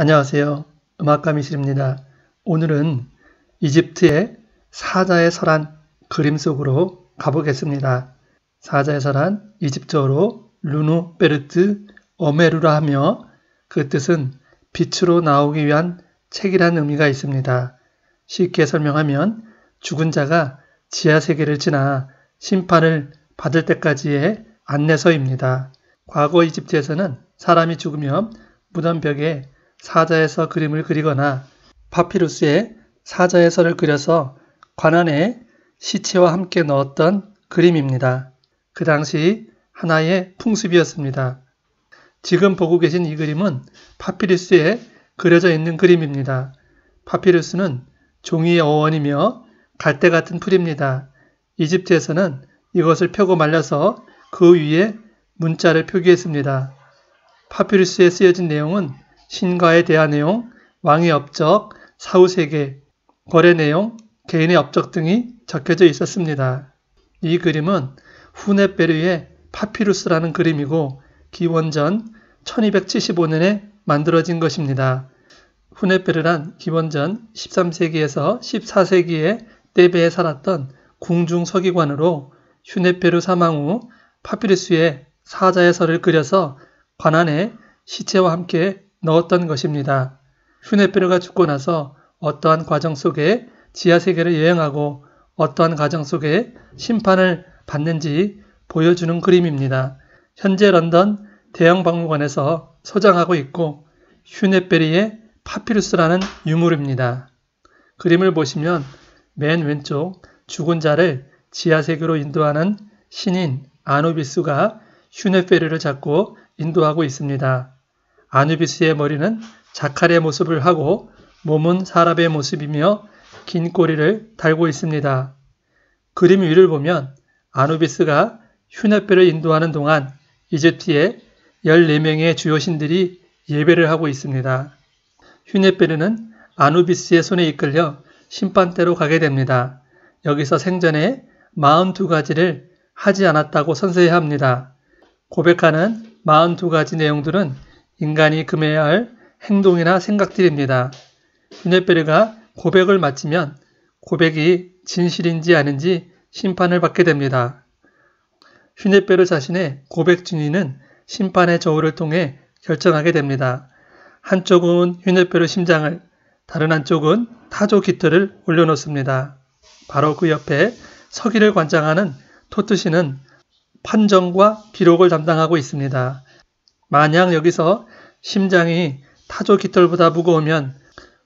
안녕하세요. 음악가 미실입니다. 오늘은 이집트의 사자의 설한 그림 속으로 가보겠습니다. 사자의 설한 이집트어로 루누 베르트 어메루라 하며 그 뜻은 빛으로 나오기 위한 책이라는 의미가 있습니다. 쉽게 설명하면 죽은 자가 지하세계를 지나 심판을 받을 때까지의 안내서입니다. 과거 이집트에서는 사람이 죽으면 무덤벽에 사자에서 그림을 그리거나 파피루스에 사자에서를 그려서 관안에 시체와 함께 넣었던 그림입니다. 그 당시 하나의 풍습이었습니다. 지금 보고 계신 이 그림은 파피루스에 그려져 있는 그림입니다. 파피루스는 종이의 어원이며 갈대 같은 풀입니다. 이집트에서는 이것을 펴고 말려서 그 위에 문자를 표기했습니다. 파피루스에 쓰여진 내용은 신가에 대한 내용, 왕의 업적, 사후세계, 거래 내용, 개인의 업적 등이 적혀져 있었습니다. 이 그림은 후네베르의 파피루스라는 그림이고 기원전 1275년에 만들어진 것입니다. 후네베르란 기원전 13세기에서 14세기에 때베에 살았던 궁중 서기관으로 휴네페르 사망 후 파피루스의 사자의 설을 그려서 관안에 시체와 함께 넣었던 것입니다. 슈네페르가 죽고 나서 어떠한 과정 속에 지하세계를 여행하고 어떠한 과정 속에 심판을 받는지 보여주는 그림입니다. 현재 런던 대형박물관에서 소장하고 있고 휴네페리의 파피루스라는 유물입니다. 그림을 보시면 맨 왼쪽 죽은 자를 지하세계로 인도하는 신인 아누비스가휴네페리를 잡고 인도하고 있습니다. 아누비스의 머리는 자칼의 모습을 하고 몸은 사람의 모습이며 긴 꼬리를 달고 있습니다. 그림 위를 보면 아누비스가 휴넷페를 인도하는 동안 이집트의 14명의 주요 신들이 예배를 하고 있습니다. 휴넷페르는 아누비스의 손에 이끌려 심판대로 가게 됩니다. 여기서 생전에 42가지를 하지 않았다고 선서해야 합니다. 고백하는 42가지 내용들은 인간이 금해야 할 행동이나 생각들입니다. 윤회베르가 고백을 마치면 고백이 진실인지 아닌지 심판을 받게 됩니다. 휴네베르 자신의 고백 진위는 심판의 저울을 통해 결정하게 됩니다. 한쪽은 휴네베르 심장을, 다른 한쪽은 타조 깃털을 올려놓습니다. 바로 그 옆에 서기를 관장하는 토트시는 판정과 기록을 담당하고 있습니다. 만약 여기서 심장이 타조 깃털보다 무거우면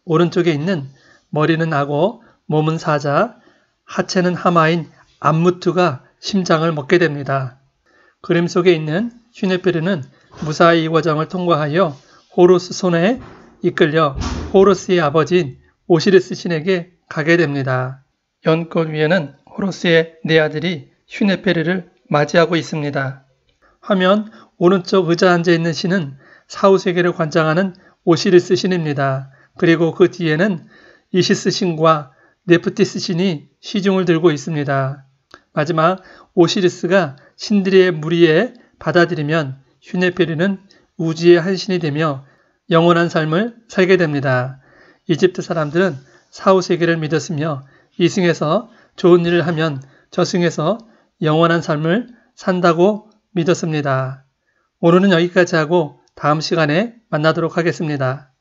오른쪽에 있는 머리는 악어, 몸은 사자, 하체는 하마인 암무트가 심장을 먹게 됩니다. 그림 속에 있는 휴네페르는 무사히 이 과정을 통과하여 호루스 손에 이끌려 호루스의 아버지인 오시리스 신에게 가게 됩니다. 연꽃 위에는 호루스의 네 아들이 휴네페르를 맞이하고 있습니다. 하면 오른쪽 의자 앉아 있는 신은 사후 세계를 관장하는 오시리스 신입니다. 그리고 그 뒤에는 이시스 신과 네프티스 신이 시중을 들고 있습니다. 마지막 오시리스가 신들의 무리에 받아들이면 휴네페리는 우주의 한 신이 되며 영원한 삶을 살게 됩니다. 이집트 사람들은 사후 세계를 믿었으며 이승에서 좋은 일을 하면 저승에서 영원한 삶을 산다고 믿었습니다. 오늘은 여기까지 하고 다음 시간에 만나도록 하겠습니다.